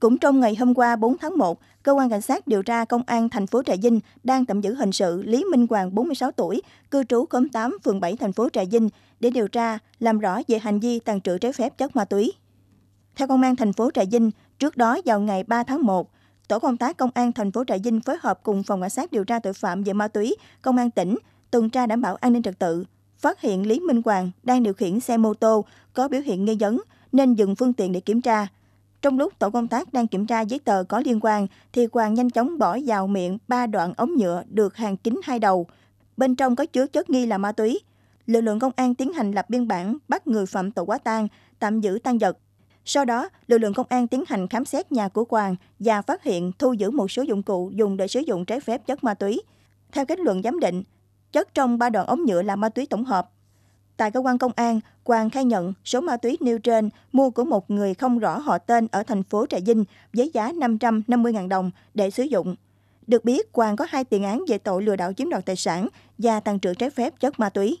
Cũng trong ngày hôm qua 4 tháng 1, cơ quan cảnh sát điều tra công an thành phố Trà Vinh đang tạm giữ hình sự Lý Minh Hoàng 46 tuổi, cư trú khóm 8 phường 7 thành phố Trà Vinh để điều tra làm rõ về hành vi tàn trữ trái phép chất ma túy. Theo công an thành phố Trà Vinh, trước đó vào ngày 3 tháng 1, tổ công tác công an thành phố Trà Vinh phối hợp cùng phòng cảnh sát điều tra tội phạm về ma túy, công an tỉnh tuần tra đảm bảo an ninh trật tự, phát hiện Lý Minh Hoàng đang điều khiển xe mô tô có biểu hiện nghi vấn nên dừng phương tiện để kiểm tra. Trong lúc tổ công tác đang kiểm tra giấy tờ có liên quan, thì Hoàng nhanh chóng bỏ vào miệng ba đoạn ống nhựa được hàng kín hai đầu. Bên trong có chứa chất nghi là ma túy. Lực lượng công an tiến hành lập biên bản bắt người phạm tội quá tang, tạm giữ tăng vật. Sau đó, lực lượng công an tiến hành khám xét nhà của Hoàng và phát hiện thu giữ một số dụng cụ dùng để sử dụng trái phép chất ma túy. Theo kết luận giám định, chất trong ba đoạn ống nhựa là ma túy tổng hợp Tại cơ quan công an, Quang khai nhận số ma túy nêu trên mua của một người không rõ họ tên ở thành phố Trà Vinh với giá 550.000 đồng để sử dụng. Được biết, Quang có hai tiền án về tội lừa đảo chiếm đoạt tài sản và tàn trữ trái phép chất ma túy.